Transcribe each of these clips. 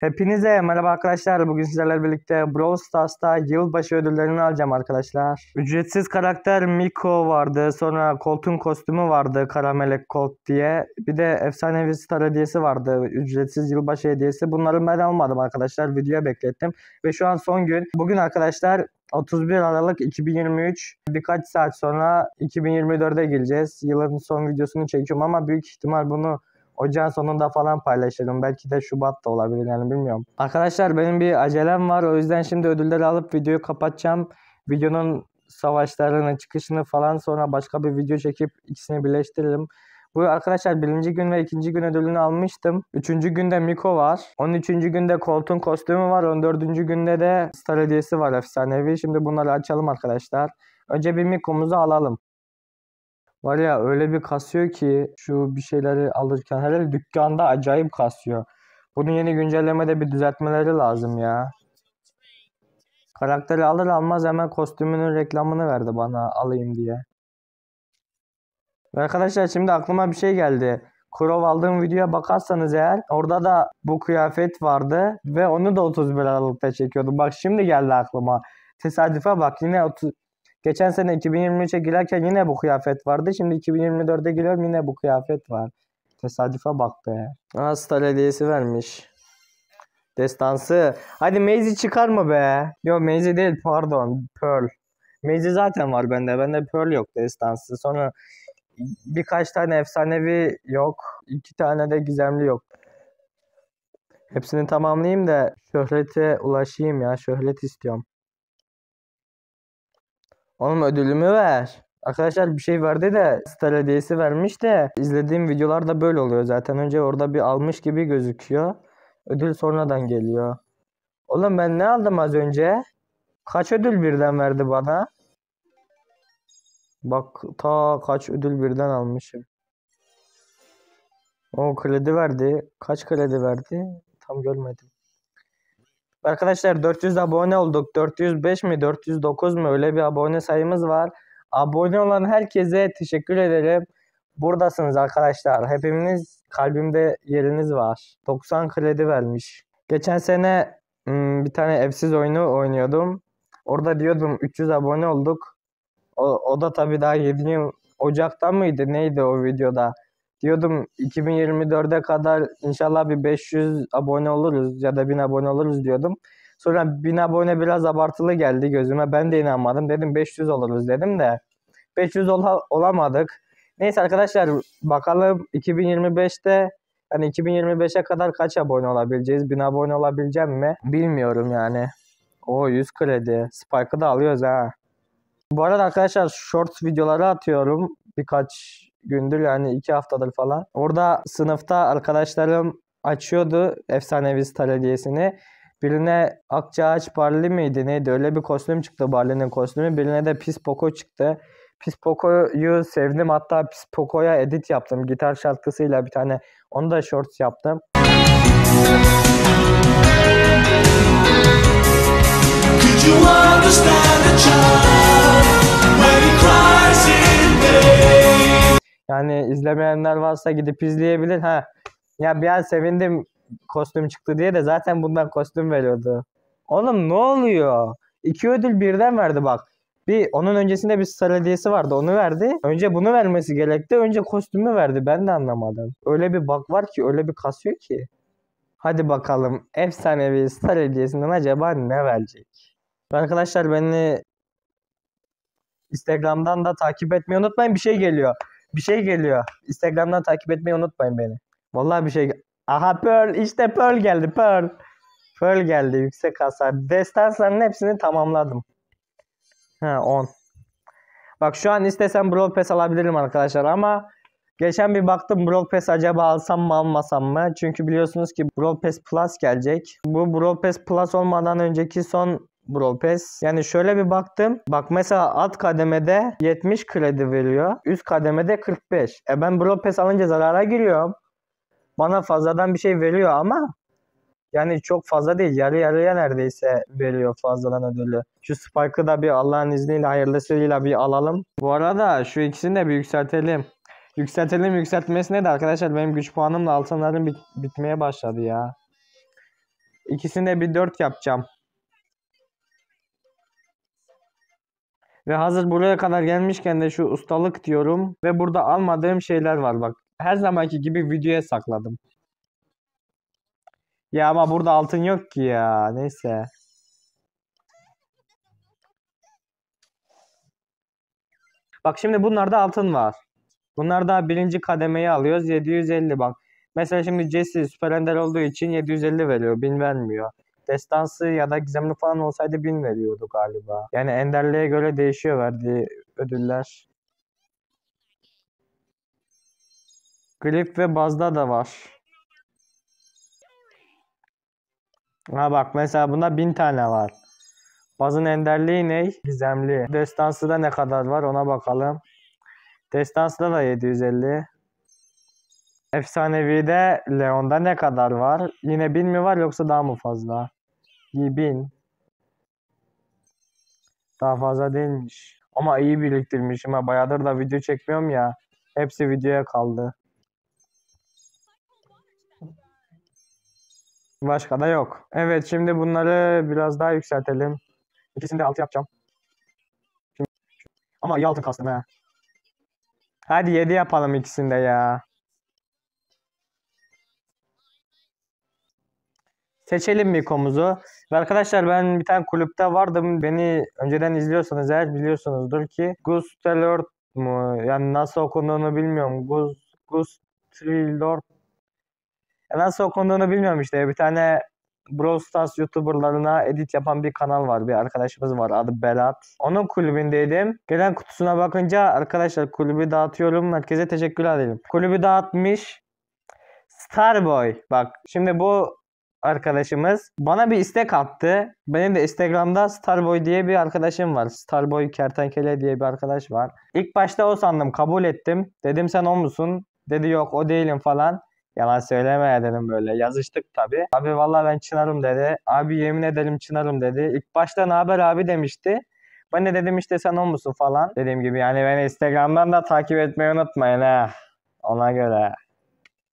Hepinize merhaba arkadaşlar. Bugün sizlerle birlikte Brawl Stars'ta yılbaşı ödüllerini alacağım arkadaşlar. Ücretsiz karakter Miko vardı. Sonra Colt'un kostümü vardı. Karamelek Colt diye. Bir de efsanevi star hediyesi vardı. Ücretsiz yılbaşı hediyesi. Bunları ben almadım arkadaşlar. Videoya beklettim. Ve şu an son gün. Bugün arkadaşlar 31 Aralık 2023 birkaç saat sonra 2024'e gireceğiz. Yılın son videosunu çekiyorum ama büyük ihtimal bunu Ocağın sonunda falan paylaşırım. Belki de Şubat da olabilir yani bilmiyorum. Arkadaşlar benim bir acelem var. O yüzden şimdi ödülleri alıp videoyu kapatacağım. Videonun savaşlarını, çıkışını falan sonra başka bir video çekip ikisini birleştiririm. Bu arkadaşlar birinci gün ve ikinci gün ödülünü almıştım. Üçüncü günde Miko var. On üçüncü günde Colt'un kostümü var. On dördüncü günde de Star hediyesi var efsanevi. Şimdi bunları açalım arkadaşlar. Önce bir Miko'muzu alalım. Var ya öyle bir kasıyor ki şu bir şeyleri alırken hele dükkanda acayip kasıyor. Bunun yeni güncellemede bir düzeltmeleri lazım ya. Karakteri alır almaz hemen kostümünün reklamını verdi bana alayım diye. arkadaşlar şimdi aklıma bir şey geldi. Kurov aldığım videoya bakarsanız eğer orada da bu kıyafet vardı ve onu da 31 Aralık'ta çekiyordum. Bak şimdi geldi aklıma. Tesadüfe bak yine 30, Geçen sene 2023'e girerken yine bu kıyafet vardı. Şimdi 2024'e giriyorum yine bu kıyafet var. Tesadüfe bak be. Aa star hediyesi vermiş. Destansı. Hadi çıkar mı be. Yo Maze değil pardon. Pearl. Maze zaten var bende. Bende Pearl yok destansı. Sonra birkaç tane efsanevi yok. iki tane de gizemli yok. Hepsini tamamlayayım da şöhrete ulaşayım ya. Şöhret istiyorum. Oğlum ödülümü ver. Arkadaşlar bir şey verdi de star hediyesi vermiş de izlediğim videolarda böyle oluyor zaten. Önce orada bir almış gibi gözüküyor. Ödül sonradan geliyor. Oğlum ben ne aldım az önce? Kaç ödül birden verdi bana? Bak ta kaç ödül birden almışım. O kredi verdi. Kaç kredi verdi? Tam görmedim. Arkadaşlar 400 abone olduk. 405 mi 409 mu öyle bir abone sayımız var. Abone olan herkese teşekkür ederim. Buradasınız arkadaşlar. hepiniz kalbimde yeriniz var. 90 kredi vermiş. Geçen sene hmm, bir tane evsiz oyunu oynuyordum. Orada diyordum 300 abone olduk. O, o da tabii daha 7 yıl Ocak'ta mıydı neydi o videoda? diyordum 2024'e kadar inşallah bir 500 abone oluruz ya da 1000 abone oluruz diyordum. Sonra 1000 abone biraz abartılı geldi gözüme. Ben de inanmadım. Dedim 500 oluruz dedim de 500 ol- olamadık. Neyse arkadaşlar bakalım 2025'te yani 2025'e kadar kaç abone olabileceğiz? 1000 abone olabileceğim mi? Bilmiyorum yani. O 100 kredi. Spike'ı da alıyoruz ha. Bu arada arkadaşlar short videoları atıyorum. Birkaç gündür yani iki haftadır falan. Orada sınıfta arkadaşlarım açıyordu Efsanevi Stalediyesini. Birine akça Akçaaç barli miydi neydi öyle bir kostüm çıktı Barley'nin kostümü. Birine de Pis poko çıktı. Pis poko'yu sevdim hatta Pis poko'ya edit yaptım. Gitar şarkısıyla bir tane onu da shorts yaptım. Could you understand a child? Yani izlemeyenler varsa gidip izleyebilir. Ha. Ya bir an sevindim kostüm çıktı diye de zaten bundan kostüm veriyordu. Oğlum ne oluyor? İki ödül birden verdi bak. Bir onun öncesinde bir star hediyesi vardı onu verdi. Önce bunu vermesi gerekti. Önce kostümü verdi ben de anlamadım. Öyle bir bak var ki öyle bir kasıyor ki. Hadi bakalım efsanevi star hediyesinden acaba ne verecek? Arkadaşlar beni Instagram'dan da takip etmeyi unutmayın bir şey geliyor bir şey geliyor. Instagram'dan takip etmeyi unutmayın beni. Vallahi bir şey. Aha Pearl işte Pearl geldi Pearl. Pearl geldi yüksek hasar. Destansların hepsini tamamladım. Ha 10. Bak şu an istesem Brawl Pass alabilirim arkadaşlar ama geçen bir baktım Brawl Pass acaba alsam mı almasam mı? Çünkü biliyorsunuz ki Brawl Pass Plus gelecek. Bu Brawl Pass Plus olmadan önceki son Bropes, Yani şöyle bir baktım. Bak mesela alt kademede 70 kredi veriyor. Üst kademede 45. E ben Bropes alınca zarara giriyorum. Bana fazladan bir şey veriyor ama yani çok fazla değil. Yarı yarıya neredeyse veriyor fazladan ödülü. Şu Spike'ı da bir Allah'ın izniyle hayırlısıyla bir alalım. Bu arada şu ikisini de bir yükseltelim. Yükseltelim yükseltmesine de arkadaşlar benim güç puanımla altınlarım bit bitmeye başladı ya. İkisini de bir 4 yapacağım. Ve hazır buraya kadar gelmişken de şu ustalık diyorum. Ve burada almadığım şeyler var bak. Her zamanki gibi videoya sakladım. Ya ama burada altın yok ki ya. Neyse. Bak şimdi bunlarda altın var. Bunlar da birinci kademeyi alıyoruz. 750 bak. Mesela şimdi Jesse süper olduğu için 750 veriyor. 1000 vermiyor destansı ya da gizemli falan olsaydı bin veriyordu galiba. Yani enderliğe göre değişiyor verdiği ödüller. Grip ve bazda da var. Ha bak mesela bunda bin tane var. Bazın enderliği ne? Gizemli. Destansı da ne kadar var ona bakalım. Destansı da 750. Efsanevi de Leon'da ne kadar var? Yine bin mi var yoksa daha mı fazla? bin. Daha fazla değilmiş. Ama iyi biriktirmişim ha. Bayağıdır da video çekmiyorum ya. Hepsi videoya kaldı. Başka da yok. Evet şimdi bunları biraz daha yükseltelim. İkisini de altı yapacağım. Şimdi... Ama iyi altın kastım ha. Hadi yedi yapalım ikisinde ya. Seçelim Miko'muzu. Ve arkadaşlar ben bir tane kulüpte vardım. Beni önceden izliyorsanız eğer biliyorsunuzdur ki Gustelort mu? Yani nasıl okunduğunu bilmiyorum. Guz, Gustelort e nasıl okunduğunu bilmiyorum işte. Bir tane Brawl Stars YouTuber'larına edit yapan bir kanal var. Bir arkadaşımız var adı Berat. Onun kulübündeydim. Gelen kutusuna bakınca arkadaşlar kulübü dağıtıyorum. Herkese teşekkür ederim. Kulübü dağıtmış. Starboy. Bak şimdi bu arkadaşımız bana bir istek attı. Benim de Instagram'da Starboy diye bir arkadaşım var. Starboy Kertenkele diye bir arkadaş var. İlk başta o sandım kabul ettim. Dedim sen o musun? Dedi yok o değilim falan. Yalan söyleme ya dedim böyle. Yazıştık tabi. Abi vallahi ben çınarım dedi. Abi yemin edelim çınarım dedi. İlk başta ne haber abi demişti. Ben de dedim işte sen o musun falan. Dediğim gibi yani beni Instagram'dan da takip etmeyi unutmayın ha. Ona göre.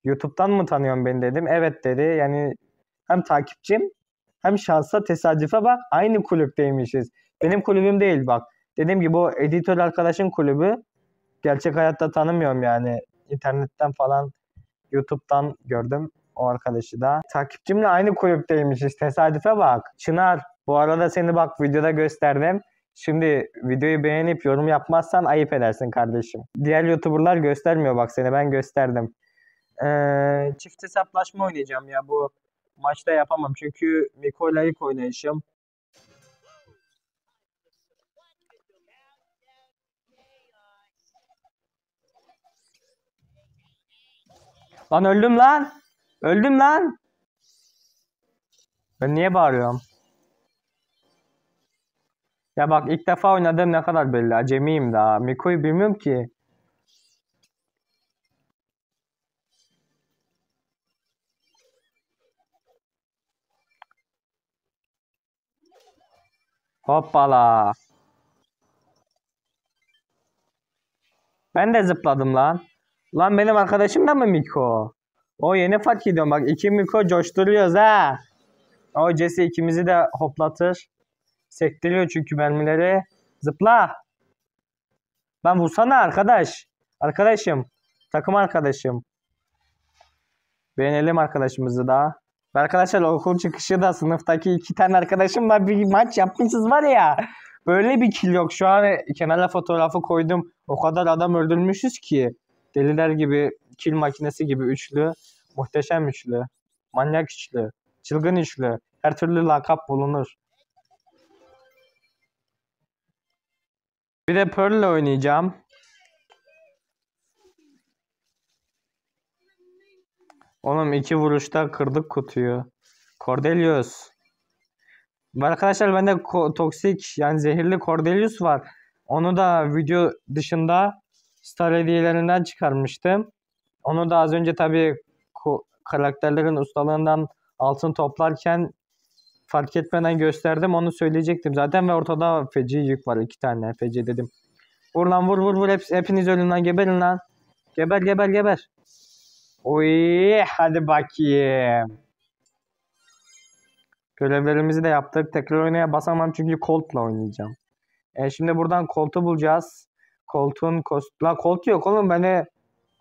YouTube'dan mı tanıyorsun beni dedim. Evet dedi. Yani hem takipçim hem şansa tesadüfe bak aynı kulüpteymişiz. Benim kulübüm değil bak. Dediğim gibi o editör arkadaşın kulübü gerçek hayatta tanımıyorum yani. internetten falan YouTube'dan gördüm o arkadaşı da. Takipçimle aynı kulüpteymişiz. Tesadüfe bak. Çınar bu arada seni bak videoda gösterdim. Şimdi videoyu beğenip yorum yapmazsan ayıp edersin kardeşim. Diğer YouTuber'lar göstermiyor bak seni ben gösterdim. Ee, çift hesaplaşma oynayacağım ya bu maçta yapamam. Çünkü Mikola ilk oynayışım. Lan öldüm lan. Öldüm lan. Ben niye bağırıyorum? Ya bak ilk defa oynadım ne kadar belli. Acemiyim daha. Miko'yu bilmiyorum ki. Hoppala. Ben de zıpladım lan. Lan benim arkadaşım da mı Miko? O yeni fark ediyorum bak iki Miko coşturuyoruz ha. O Jesse ikimizi de hoplatır. Sektiriyor çünkü mermileri. Zıpla. Lan vursana arkadaş. Arkadaşım. Takım arkadaşım. Beğenelim arkadaşımızı daha arkadaşlar okul çıkışı da sınıftaki iki tane arkadaşımla bir maç yapmışız var ya. Böyle bir kill yok. Şu an kenara fotoğrafı koydum. O kadar adam öldürmüşüz ki. Deliler gibi, kill makinesi gibi üçlü. Muhteşem üçlü. Manyak üçlü. Çılgın üçlü. Her türlü lakap bulunur. Bir de Pearl oynayacağım. Oğlum iki vuruşta kırdık kutuyu. Cordelius. Arkadaşlar bende toksik yani zehirli Cordelius var. Onu da video dışında star hediyelerinden çıkarmıştım. Onu da az önce tabi karakterlerin ustalığından altın toplarken fark etmeden gösterdim. Onu söyleyecektim zaten ve ortada feci yük var. iki tane feci dedim. Vur lan vur vur vur. Hep, hepiniz ölün lan geberin lan. Geber geber geber. Uy, hadi bakayım. Görevlerimizi de yaptık. Tekrar oynaya basamam çünkü Colt'la oynayacağım. E şimdi buradan Colt'u bulacağız. Colt'un kost... La Colt yok oğlum beni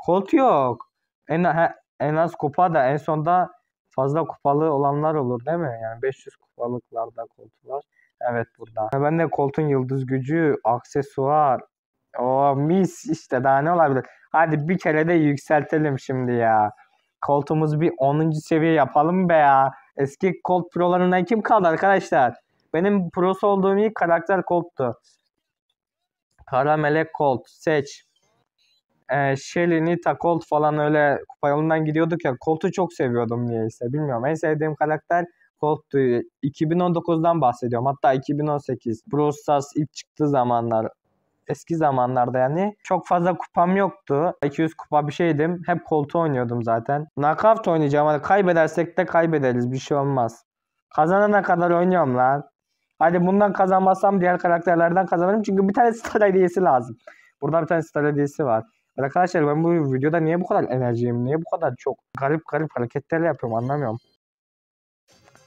Colt yok. En, he, en az kupa da en sonda fazla kupalı olanlar olur değil mi? Yani 500 kupalıklarda Colt var. Evet burada. Ben de Colt'un yıldız gücü, aksesuar, o mis işte daha ne olabilir? Hadi bir kere de yükseltelim şimdi ya. Koltuğumuz bir 10. seviye yapalım be ya. Eski Colt Pro'larından kim kaldı arkadaşlar? Benim Pro'su olduğum ilk karakter Colt'tu. Kara Melek Colt seç. Ee, Shelly, Nita Colt falan öyle kupa yolundan gidiyorduk ya. Colt'u çok seviyordum niyeyse bilmiyorum. En sevdiğim karakter Colt'tu. 2019'dan bahsediyorum. Hatta 2018. Brawl Stars ilk çıktığı zamanlar eski zamanlarda yani çok fazla kupam yoktu. 200 kupa bir şeydim. Hep koltuğu oynuyordum zaten. Knockout oynayacağım. hadi kaybedersek de kaybederiz. Bir şey olmaz. Kazanana kadar oynuyorum lan. Hadi bundan kazanmazsam diğer karakterlerden kazanırım. Çünkü bir tane star hediyesi lazım. Burada bir tane star hediyesi var. Arkadaşlar ben bu videoda niye bu kadar enerjiyim? Niye bu kadar çok garip garip hareketler yapıyorum anlamıyorum.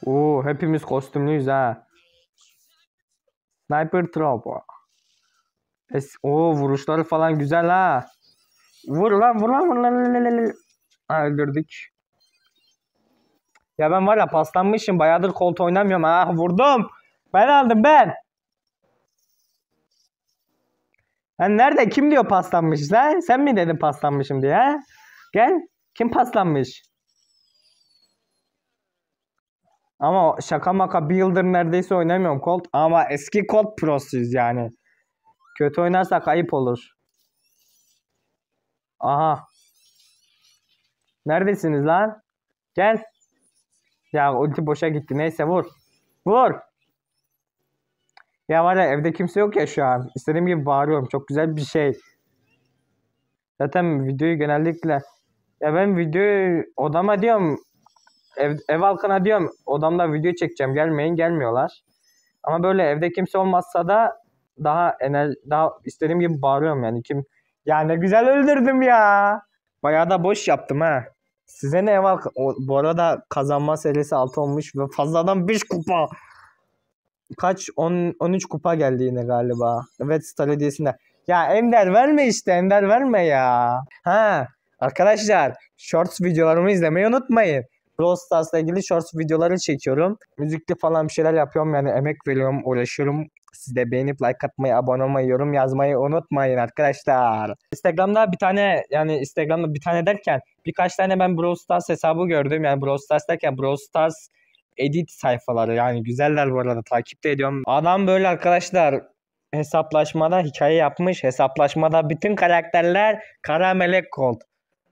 Oo hepimiz kostümlüyüz ha. Sniper Trouble. Es o vuruşları falan güzel ha. Vur lan vur lan vur lan. Ha, öldürdük. Ya ben var ya paslanmışım. Bayağıdır kolt oynamıyorum. Ah vurdum. Ben aldım ben. Ben nerede? Kim diyor paslanmış sen? Sen mi dedin paslanmışım diye? He? Gel. Kim paslanmış? Ama şaka maka bir yıldır neredeyse oynamıyorum Colt. Ama eski Colt prosuyuz yani. Kötü oynarsak ayıp olur. Aha. Neredesiniz lan? Gel. Ya ulti boşa gitti. Neyse vur. Vur. Ya var ya evde kimse yok ya şu an. İstediğim gibi bağırıyorum. Çok güzel bir şey. Zaten videoyu genellikle ya ben videoyu odama diyorum ev, ev halkına diyorum odamda video çekeceğim gelmeyin gelmiyorlar. Ama böyle evde kimse olmazsa da daha ener daha istediğim gibi bağırıyorum yani kim yani güzel öldürdüm ya. Bayağı da boş yaptım ha. Size ne var? O, bu arada kazanma serisi 6 olmuş ve fazladan 5 kupa. Kaç? 10, 13 kupa geldi yine galiba. Evet Star Hediyesi'nde. Ya Ender verme işte Ender verme ya. Ha arkadaşlar Shorts videolarımı izlemeyi unutmayın. Brawl Stars'la ilgili Shorts videoları çekiyorum. Müzikli falan bir şeyler yapıyorum yani emek veriyorum uğraşıyorum siz de beğenip like atmayı, abone olmayı, yorum yazmayı unutmayın arkadaşlar. Instagram'da bir tane yani Instagram'da bir tane derken birkaç tane ben Brawl Stars hesabı gördüm. Yani Brawl Stars derken Brawl Stars edit sayfaları yani güzeller bu arada takipte ediyorum. Adam böyle arkadaşlar hesaplaşmada hikaye yapmış. Hesaplaşmada bütün karakterler Karamelek Colt.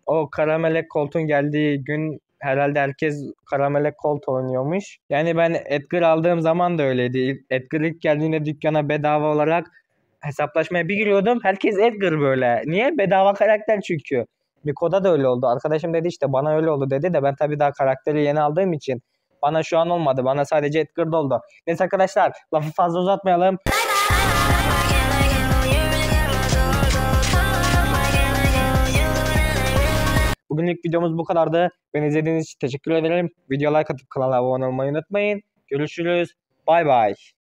O Karamelek Colt'un geldiği gün herhalde herkes karamelek kolt oynuyormuş. Yani ben Edgar aldığım zaman da öyleydi. Edgar ilk geldiğinde dükkana bedava olarak hesaplaşmaya bir giriyordum. Herkes Edgar böyle. Niye? Bedava karakter çünkü. Miko'da da öyle oldu. Arkadaşım dedi işte bana öyle oldu dedi de ben tabii daha karakteri yeni aldığım için bana şu an olmadı. Bana sadece Edgar'da oldu. Neyse arkadaşlar lafı fazla uzatmayalım. Bugünlük videomuz bu kadardı. Beni izlediğiniz için teşekkür ederim. Video like atıp kanala abone olmayı unutmayın. Görüşürüz. Bay bay.